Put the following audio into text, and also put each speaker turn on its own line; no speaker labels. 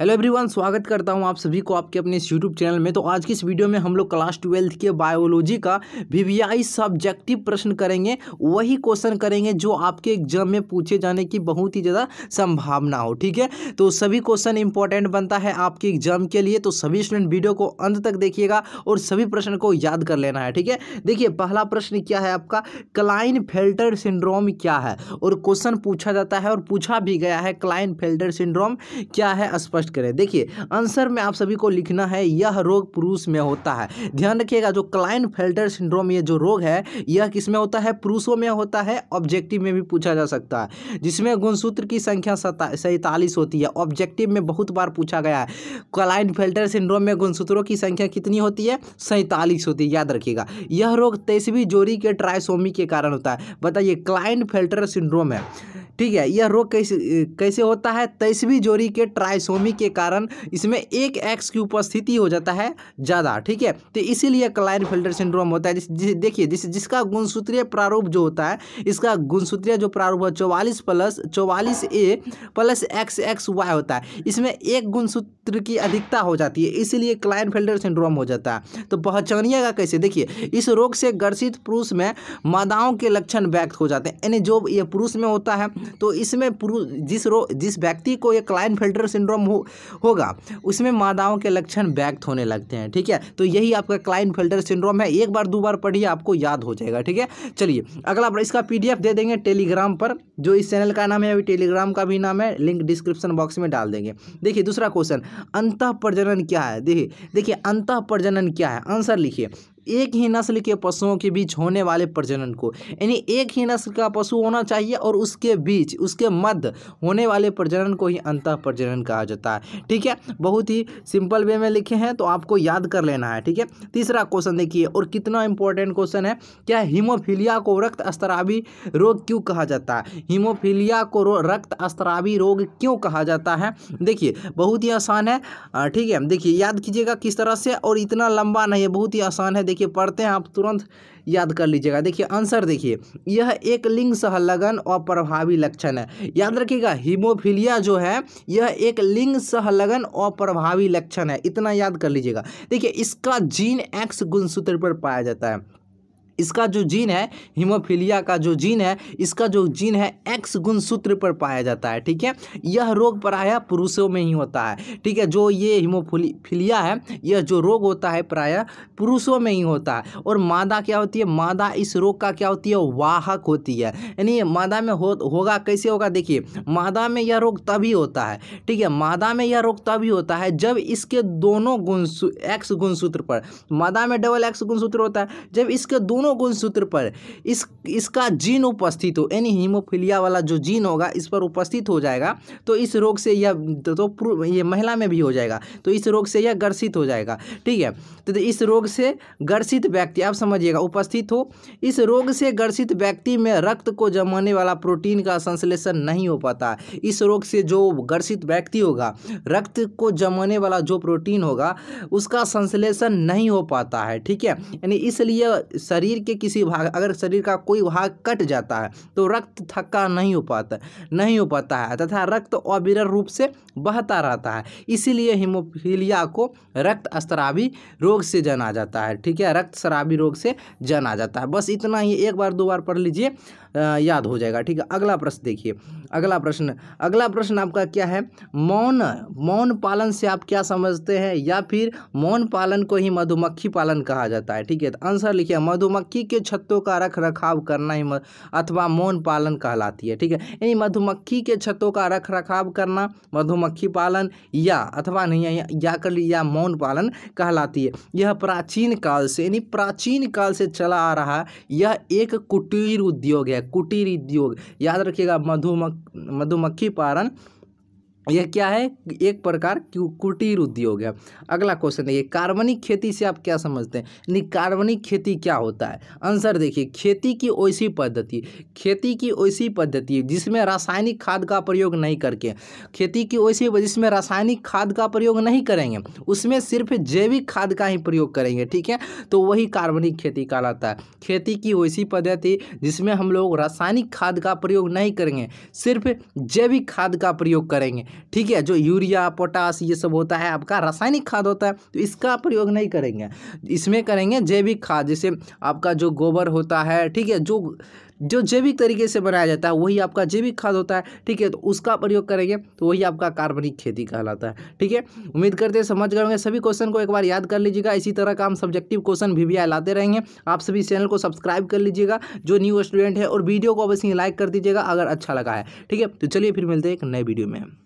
hello everyone स्वागत करता हूं आप सभी को आपके अपने इस यूट्यूब चैनल में तो आज की इस वीडियो में हम लोग क्लास ट्वेल्थ के बायोलॉजी का वी सब्जेक्टिव प्रश्न करेंगे वही क्वेश्चन करेंगे जो आपके एग्जाम में पूछे जाने की बहुत ही ज़्यादा संभावना हो ठीक है तो सभी क्वेश्चन इंपॉर्टेंट बनता है आपके एग्जाम के लिए तो सभी स्टूडेंट वीडियो को अंत तक देखिएगा और सभी प्रश्न को याद कर लेना है ठीक है देखिए पहला प्रश्न क्या है आपका क्लाइन फेल्टर सिंड्रोम क्या है और क्वेश्चन पूछा जाता है और पूछा भी गया है क्लाइन फेल्टर सिंड्रोम क्या है स्पष्ट कष्ट करें देखिए आंसर में आप सभी को लिखना है यह रोग पुरुष में होता है ध्यान रखिएगा जो क्लाइन फेल्टर सिंड्रोम ये जो रोग है यह किस में होता है पुरुषों में होता है ऑब्जेक्टिव में भी पूछा जा सकता है जिसमें गुणसूत्र की संख्या सैंतालीस होती है ऑब्जेक्टिव में बहुत बार पूछा गया है क्लाइन फेल्टर सिंड्रोम में गुणसूत्रों की संख्या कितनी होती है सैंतालीस होती है याद रखिएगा यह रोग तेईसवीं जोड़ी के ट्राइसोमी के कारण होता है बताइए क्लाइन फेल्टर सिंड्रोम है ठीक है यह रोग कैसे कैसे होता है तेईसवीं जोड़ी के ट्राइसोमी के कारण इसमें एक एक्स की उपस्थिति हो जाता है ज़्यादा ठीक है तो इसीलिए क्लाइन फिल्टर सिंड्रोम होता है जिस, जिस देखिए जिस जिसका गुणसूत्रीय प्रारूप जो होता है इसका गुणसूत्रीय जो प्रारूप है चौवालीस प्लस चौवालीस A plus X X Y होता है इसमें एक गुणसूत्र की अधिकता हो जाती है इसीलिए क्लाइन फिल्टर सिंड्रोम हो जाता है तो पहचानिएगा कैसे देखिए इस रोग से ग्रसित पुरुष में मादाओं के लक्षण व्यक्त हो जाते हैं यानी जो ये पुरुष में होता है तो इसमें पुरुष जिस रो जिस व्यक्ति को ये क्लाइन फिल्टर सिंड्रोम हो होगा उसमें मादाओं के लक्षण व्यक्त होने लगते हैं ठीक है तो यही आपका क्लाइन फिल्टर सिंड्रोम है एक बार दो बार पढ़िए आपको याद हो जाएगा ठीक है चलिए अगला इसका पी दे देंगे टेलीग्राम पर जो इस चैनल का नाम है अभी टेलीग्राम का भी नाम है लिंक डिस्क्रिप्शन बॉक्स में डाल देंगे देखिए दूसरा क्वेश्चन अंत प्रजनन क्या है देखिए देखिए अंत प्रजनन क्या है आंसर लिखिए एक ही नस्ल के पशुओं के बीच होने वाले प्रजनन को यानी एक ही नस्ल का पशु होना चाहिए और उसके बीच उसके मध्य होने वाले प्रजनन को ही अंत प्रजनन कहा जाता है ठीक है बहुत ही सिंपल वे में लिखे हैं तो आपको याद कर लेना है ठीक है तीसरा क्वेश्चन देखिए और कितना इंपॉर्टेंट क्वेश्चन है क्या हीमोफीलिया को रक्त अस्त्रावी रोग क्यों कहा जाता है हीमोफीलिया को रक्त अस्त्रावी रोग क्यों कहा जाता है देखिए बहुत ही आसान है ठीक है देखिए याद कीजिएगा किस तरह से और इतना लंबा नहीं है बहुत ही आसान है देखिए देखिए पढ़ते हैं आप तुरंत याद कर लीजिएगा देखिए आंसर देखिए यह एक लिंग सहलगन और प्रभावी लक्षण है याद रखिएगा हीमोफीलिया जो है यह एक लिंग सहलगन और प्रभावी लक्षण है इतना याद कर लीजिएगा देखिए इसका जीन एक्स गुणसूत्र पर पाया जाता है इसका जो जीन है हीमोफीलिया का जो जीन है इसका जो जीन है एक्स गुण सूत्र पर पाया जाता है ठीक है यह रोग प्रायः पुरुषों में ही होता है ठीक है जो ये हीमोफीलिया है यह जो रोग होता है प्रायः पुरुषों में ही होता है और मादा क्या होती है मादा इस रोग का क्या होती है वाहक होती है यानी मादा में हो होगा कैसे होगा देखिए मादा में यह रोग तभी होता है ठीक है मादा में यह रोग तभी होता है जब इसके दोनों गुण एक्स गुणसूत्र पर मादा में डबल एक्स गुणसूत्र होता है जब इसके दोनों दोनों गुण सूत्र पर इस इसका जीन उपस्थित हो यानी हीमोफीलिया वाला जो जीन होगा इस पर उपस्थित हो जाएगा तो इस रोग से यह तो, तो ये महिला में भी हो जाएगा तो इस रोग से यह ग्रसित हो जाएगा ठीक है तो, तो इस रोग से ग्रसित व्यक्ति आप समझिएगा उपस्थित हो इस रोग से ग्रसित व्यक्ति में रक्त को जमाने वाला प्रोटीन का संश्लेषण नहीं हो पाता इस रोग से जो ग्रसित व्यक्ति होगा रक्त को जमाने वाला जो प्रोटीन होगा उसका संश्लेषण नहीं हो पाता है ठीक है यानी इसलिए शरीर शरीर के किसी भाग अगर शरीर का कोई भाग कट जाता है तो रक्त थक्का नहीं हो पाता नहीं हो पाता है तथा रक्त अविरल रूप से बहता रहता है इसीलिए हिमोफीलिया को रक्त अस्त्रावी रोग से जाना जाता है ठीक है रक्त शराबी रोग से जाना जाता है बस इतना ही एक बार दो बार पढ़ लीजिए याद हो जाएगा ठीक है अगला प्रश्न देखिए अगला प्रश्न अगला प्रश्न आपका क्या है मौन मौन पालन से आप क्या समझते हैं या फिर मौन पालन को ही मधुमक्खी पालन कहा जाता है ठीक है तो आंसर लिखिए मधुमक्खी के छत्तों का रख रखाव करना ही अथवा मौन पालन कहलाती है ठीक है यानी मधुमक्खी के छत्तों का रख रखाव करना मधुमक्खी पालन या अथवा नहीं या कर लिया मौन पालन कहलाती है यह प्राचीन काल से यानी प्राचीन काल से चला आ रहा यह एक कुटीर उद्योग है कुटीर उद्योग याद रखिएगा मधुमक्खी मधुमक्खी पालन यह क्या है एक प्रकार कुटीर उद्योग है अगला क्वेश्चन देखिए कार्बनिक खेती से आप क्या समझते हैं यानी कार्बनिक खेती क्या होता है आंसर देखिए खेती की ऐसी पद्धति खेती की ऐसी पद्धति जिसमें रासायनिक खाद का प्रयोग नहीं करके खेती की ऐसी जिसमें रासायनिक खाद का प्रयोग नहीं करेंगे उसमें सिर्फ जैविक खाद का ही प्रयोग करेंगे ठीक है तो वही कार्बनिक खेती कहलाता है खेती की वैसी पद्धति जिसमें हम लोग रासायनिक खाद का प्रयोग नहीं करेंगे सिर्फ जैविक खाद का प्रयोग करेंगे ठीक है जो यूरिया पोटास ये सब होता है आपका रासायनिक खाद होता है तो इसका प्रयोग नहीं करेंगे इसमें करेंगे जैविक खाद जैसे आपका जो गोबर होता है ठीक है जो जो जैविक तरीके से बनाया जाता है वही आपका जैविक खाद होता है ठीक है तो उसका प्रयोग करेंगे तो वही आपका कार्बनिक खेती कहलाता है ठीक है उम्मीद करते हैं समझ गए सभी क्वेश्चन को एक बार याद कर लीजिएगा इसी तरह का हम सब्जेक्टिव क्वेश्चन भी, भी लाते रहेंगे आप सभी चैनल को सब्सक्राइब कर लीजिएगा जो न्यू स्टूडेंट है और वीडियो को अवश्य लाइक कर दीजिएगा अगर अच्छा लगा है ठीक है तो चलिए फिर मिलते हैं एक नए वीडियो में